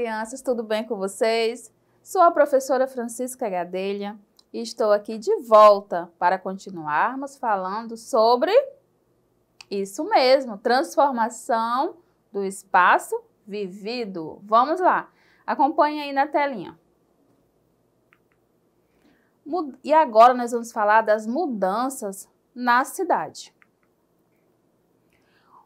crianças, tudo bem com vocês? Sou a professora Francisca Gadelha e estou aqui de volta para continuarmos falando sobre isso mesmo, transformação do espaço vivido. Vamos lá, acompanhe aí na telinha. E agora nós vamos falar das mudanças na cidade.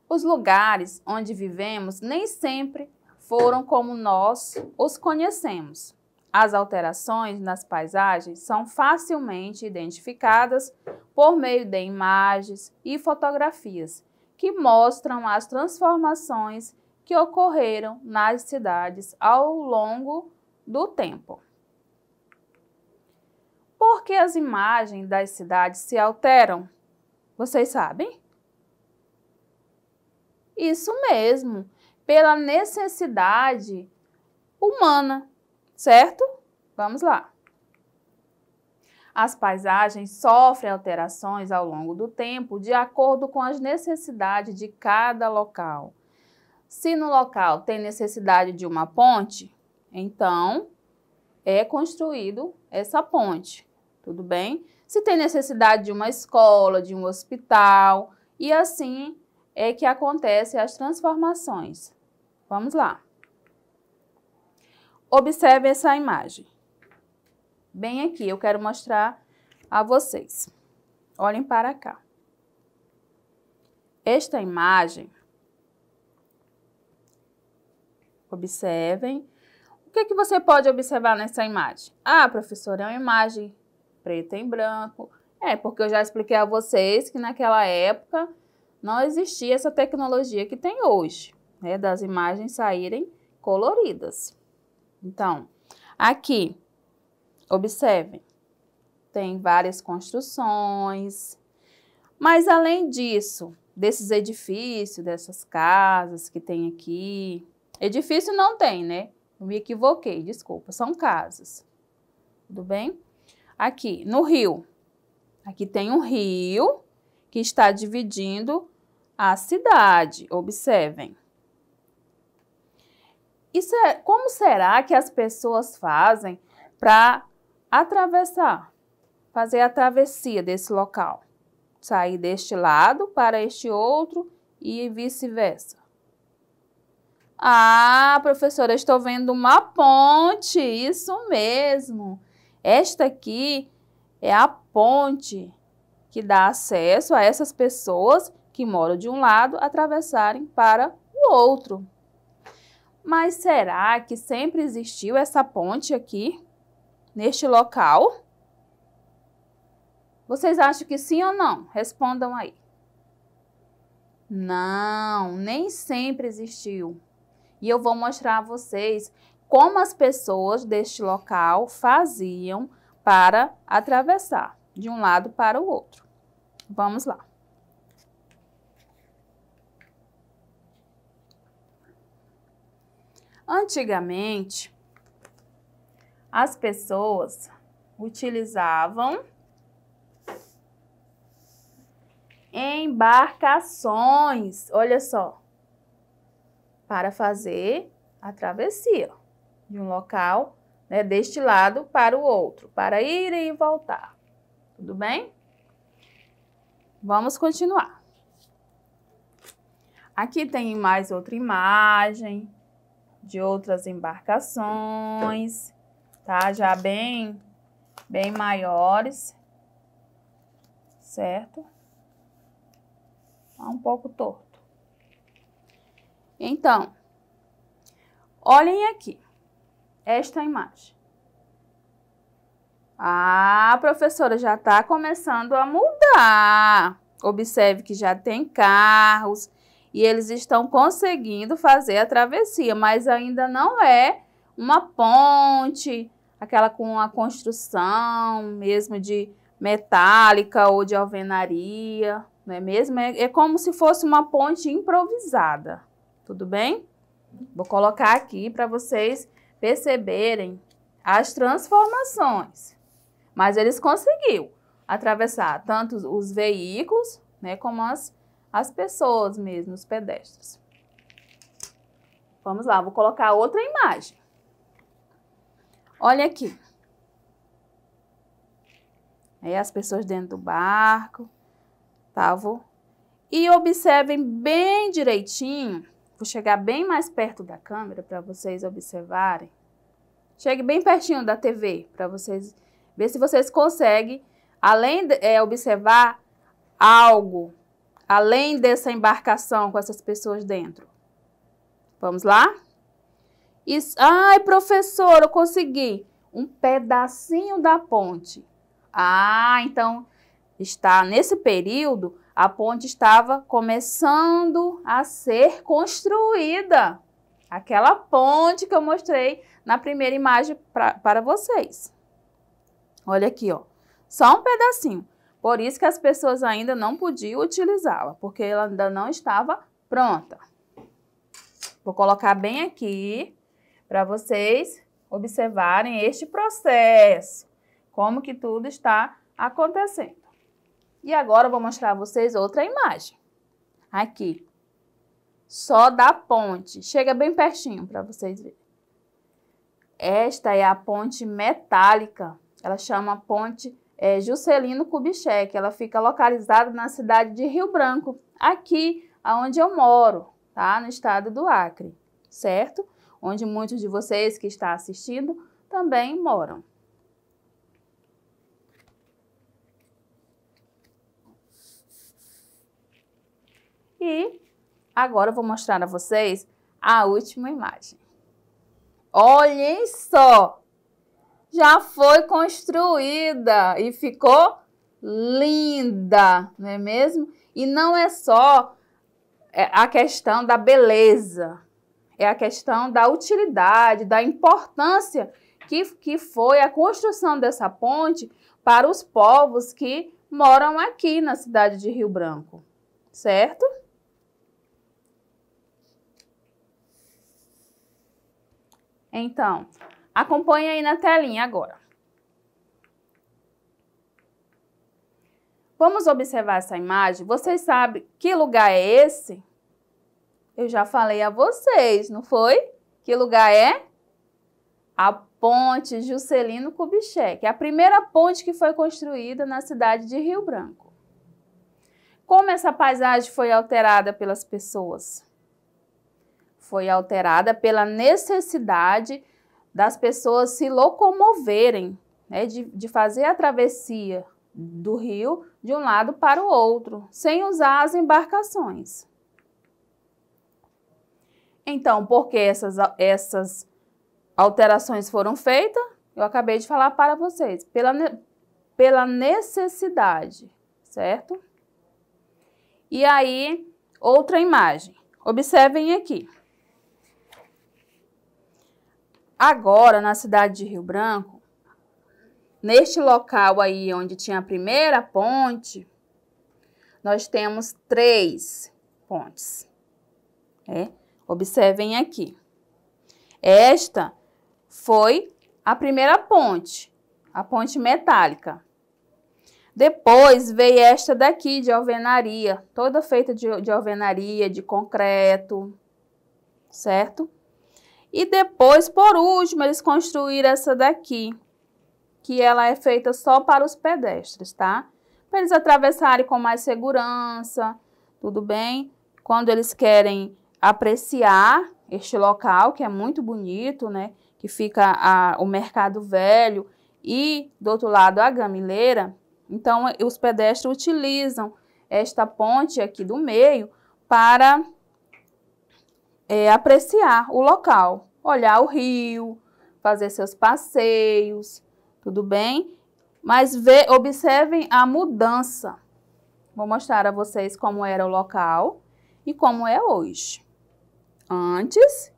Os lugares onde vivemos nem sempre foram como nós os conhecemos. As alterações nas paisagens são facilmente identificadas por meio de imagens e fotografias que mostram as transformações que ocorreram nas cidades ao longo do tempo. Por que as imagens das cidades se alteram? Vocês sabem? Isso mesmo, pela necessidade humana, certo? Vamos lá. As paisagens sofrem alterações ao longo do tempo de acordo com as necessidades de cada local. Se no local tem necessidade de uma ponte, então é construído essa ponte, tudo bem? Se tem necessidade de uma escola, de um hospital, e assim é que acontecem as transformações. Vamos lá. Observe essa imagem. Bem aqui, eu quero mostrar a vocês. Olhem para cá. Esta imagem, observem. O que, é que você pode observar nessa imagem? Ah, professora, é uma imagem preta e branco. É, porque eu já expliquei a vocês que naquela época não existia essa tecnologia que tem hoje né, das imagens saírem coloridas. Então, aqui, observem, tem várias construções, mas além disso, desses edifícios, dessas casas que tem aqui, edifício não tem, né? Eu me equivoquei, desculpa, são casas. Tudo bem? Aqui, no rio. Aqui tem um rio que está dividindo a cidade, observem. Isso é, como será que as pessoas fazem para atravessar, fazer a travessia desse local? Sair deste lado para este outro e vice-versa. Ah, professora, estou vendo uma ponte. Isso mesmo. Esta aqui é a ponte que dá acesso a essas pessoas que moram de um lado atravessarem para o outro. Mas será que sempre existiu essa ponte aqui, neste local? Vocês acham que sim ou não? Respondam aí. Não, nem sempre existiu. E eu vou mostrar a vocês como as pessoas deste local faziam para atravessar de um lado para o outro. Vamos lá. Antigamente, as pessoas utilizavam embarcações, olha só, para fazer a travessia de um local né, deste lado para o outro, para ir e voltar. Tudo bem? Vamos continuar. Aqui tem mais outra imagem de outras embarcações, tá? Já bem, bem maiores, certo? Tá um pouco torto. Então, olhem aqui, esta imagem. Ah, professora, já está começando a mudar. Observe que já tem carros, e eles estão conseguindo fazer a travessia, mas ainda não é uma ponte, aquela com a construção mesmo de metálica ou de alvenaria, não é mesmo? É, é como se fosse uma ponte improvisada, tudo bem? Vou colocar aqui para vocês perceberem as transformações. Mas eles conseguiu atravessar tanto os veículos, né, como as as pessoas mesmo, os pedestres. Vamos lá, vou colocar outra imagem. Olha aqui. Aí as pessoas dentro do barco, tá? Vou... E observem bem direitinho, vou chegar bem mais perto da câmera para vocês observarem. Chegue bem pertinho da TV para vocês ver se vocês conseguem, além de é, observar algo além dessa embarcação com essas pessoas dentro? Vamos lá? Isso, ai, professor, eu consegui um pedacinho da ponte. Ah, então está nesse período a ponte estava começando a ser construída. Aquela ponte que eu mostrei na primeira imagem pra, para vocês. Olha aqui, ó. Só um pedacinho. Por isso que as pessoas ainda não podiam utilizá-la, porque ela ainda não estava pronta. Vou colocar bem aqui para vocês observarem este processo, como que tudo está acontecendo. E agora eu vou mostrar a vocês outra imagem. Aqui, só da ponte. Chega bem pertinho para vocês verem. Esta é a ponte metálica, ela chama ponte metálica é, Juscelino Kubitschek. Ela fica localizada na cidade de Rio Branco, aqui onde eu moro, tá? No estado do Acre, certo? Onde muitos de vocês que estão assistindo também moram. E agora eu vou mostrar a vocês a última imagem. Olhem só! já foi construída e ficou linda, não é mesmo? E não é só é, a questão da beleza, é a questão da utilidade, da importância que, que foi a construção dessa ponte para os povos que moram aqui na cidade de Rio Branco, certo? Então, Acompanhe aí na telinha agora. Vamos observar essa imagem? Vocês sabem que lugar é esse? Eu já falei a vocês, não foi? Que lugar é? A ponte Juscelino Kubitschek, é a primeira ponte que foi construída na cidade de Rio Branco. Como essa paisagem foi alterada pelas pessoas? Foi alterada pela necessidade das pessoas se locomoverem, né, de, de fazer a travessia do rio de um lado para o outro, sem usar as embarcações. Então, por que essas, essas alterações foram feitas? Eu acabei de falar para vocês, pela, pela necessidade, certo? E aí, outra imagem. Observem aqui. Agora, na cidade de Rio Branco, neste local aí onde tinha a primeira ponte, nós temos três pontes. É? Observem aqui. Esta foi a primeira ponte, a ponte metálica. Depois veio esta daqui de alvenaria, toda feita de, de alvenaria, de concreto, certo? E depois, por último, eles construíram essa daqui, que ela é feita só para os pedestres, tá? Para eles atravessarem com mais segurança, tudo bem? Quando eles querem apreciar este local, que é muito bonito, né? Que fica a, o Mercado Velho e, do outro lado, a Gamileira. Então, os pedestres utilizam esta ponte aqui do meio para é, apreciar o local, olhar o rio, fazer seus passeios, tudo bem? Mas vê, observem a mudança. Vou mostrar a vocês como era o local e como é hoje. Antes,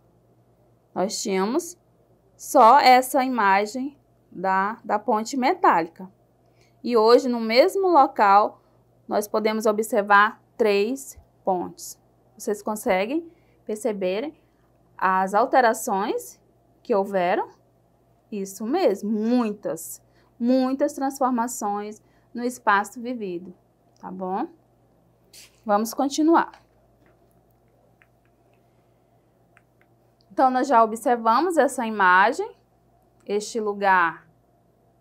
nós tínhamos só essa imagem da, da ponte metálica. E hoje, no mesmo local, nós podemos observar três pontes. Vocês conseguem perceberem as alterações que houveram. Isso mesmo, muitas, muitas transformações no espaço vivido, tá bom? Vamos continuar. Então, nós já observamos essa imagem. Este lugar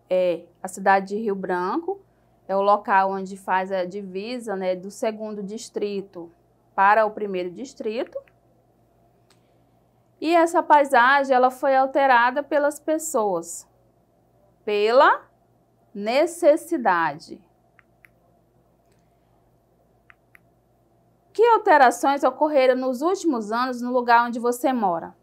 é a cidade de Rio Branco, é o local onde faz a divisa né, do segundo distrito para o primeiro distrito. E essa paisagem ela foi alterada pelas pessoas, pela necessidade. Que alterações ocorreram nos últimos anos no lugar onde você mora?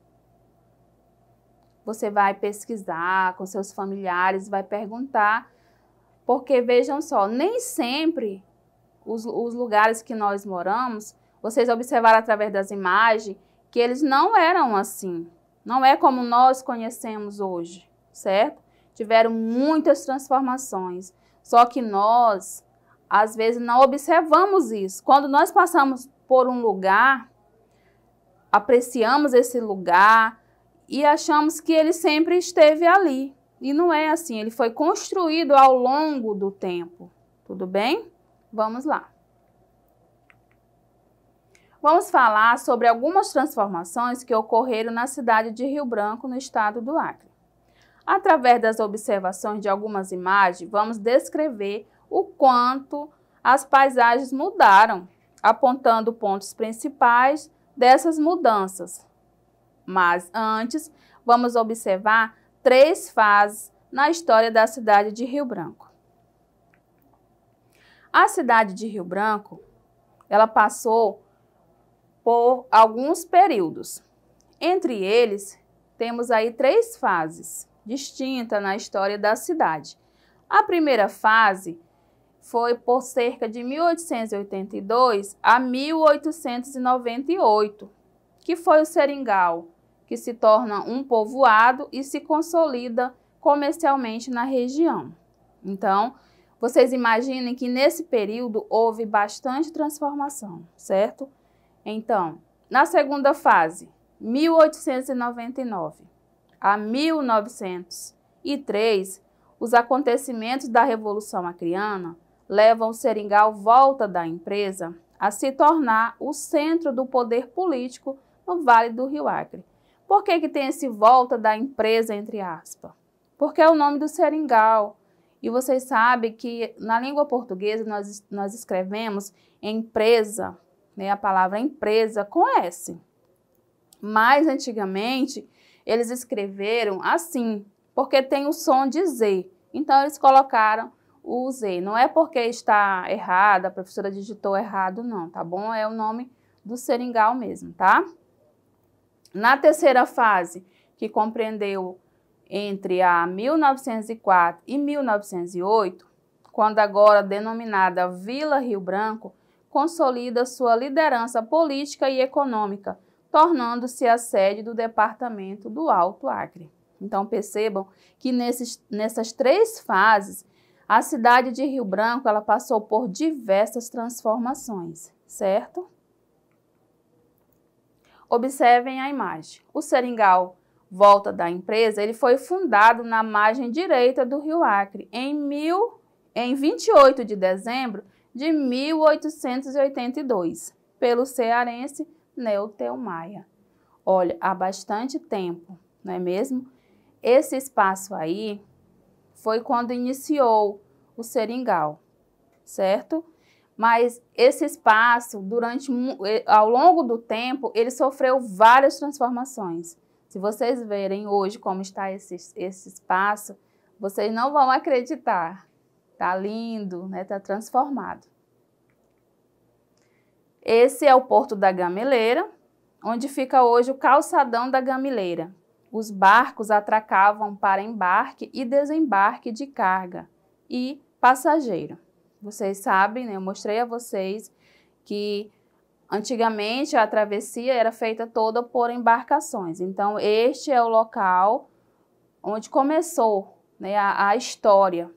Você vai pesquisar com seus familiares, vai perguntar, porque vejam só, nem sempre os, os lugares que nós moramos, vocês observaram através das imagens, que eles não eram assim. Não é como nós conhecemos hoje, certo? Tiveram muitas transformações. Só que nós, às vezes, não observamos isso. Quando nós passamos por um lugar, apreciamos esse lugar e achamos que ele sempre esteve ali. E não é assim, ele foi construído ao longo do tempo. Tudo bem? Vamos lá vamos falar sobre algumas transformações que ocorreram na cidade de Rio Branco, no estado do Acre. Através das observações de algumas imagens, vamos descrever o quanto as paisagens mudaram, apontando pontos principais dessas mudanças. Mas antes, vamos observar três fases na história da cidade de Rio Branco. A cidade de Rio Branco, ela passou por alguns períodos. Entre eles, temos aí três fases distintas na história da cidade. A primeira fase foi por cerca de 1882 a 1898, que foi o Seringal, que se torna um povoado e se consolida comercialmente na região. Então, vocês imaginem que nesse período houve bastante transformação, certo? Então, na segunda fase, 1899 a 1903, os acontecimentos da Revolução Acreana levam o Seringal volta da empresa a se tornar o centro do poder político no Vale do Rio Acre. Por que, que tem esse volta da empresa, entre aspas? Porque é o nome do Seringal. E vocês sabem que na língua portuguesa nós, nós escrevemos empresa né, a palavra empresa com S. Mas antigamente eles escreveram assim, porque tem o som de Z. Então eles colocaram o Z. Não é porque está errado, a professora digitou errado, não, tá bom? É o nome do seringal mesmo, tá? Na terceira fase, que compreendeu entre a 1904 e 1908, quando agora denominada Vila Rio Branco, consolida sua liderança política e econômica, tornando-se a sede do Departamento do Alto Acre. Então percebam que nesses, nessas três fases, a cidade de Rio Branco ela passou por diversas transformações, certo? Observem a imagem. O seringal Volta da Empresa ele foi fundado na margem direita do Rio Acre em, mil, em 28 de dezembro de 1882, pelo cearense Neuteu Maia. Olha, há bastante tempo, não é mesmo? Esse espaço aí foi quando iniciou o seringal, certo? Mas esse espaço, durante eh, ao longo do tempo, ele sofreu várias transformações. Se vocês verem hoje como está esse, esse espaço, vocês não vão acreditar Tá lindo, né? Tá transformado. Esse é o Porto da Gameleira, onde fica hoje o calçadão da Gameleira. Os barcos atracavam para embarque e desembarque de carga e passageiro. Vocês sabem, né? eu mostrei a vocês que antigamente a travessia era feita toda por embarcações. Então, este é o local onde começou né, a, a história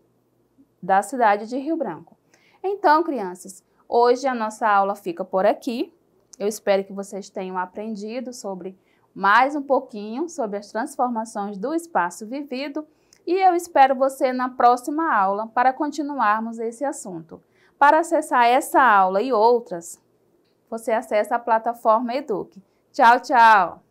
da cidade de Rio Branco. Então, crianças, hoje a nossa aula fica por aqui. Eu espero que vocês tenham aprendido sobre mais um pouquinho sobre as transformações do espaço vivido e eu espero você na próxima aula para continuarmos esse assunto. Para acessar essa aula e outras, você acessa a plataforma Eduque. Tchau, tchau!